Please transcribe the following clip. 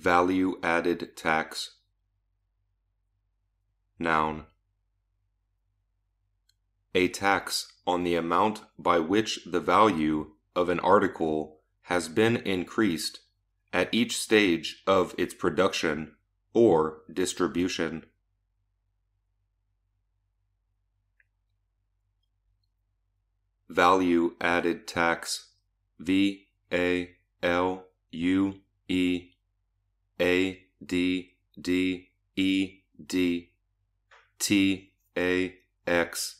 value added tax. Noun. A tax on the amount by which the value of an article has been increased at each stage of its production or distribution. Value added tax. V A L U E a D D E D T A X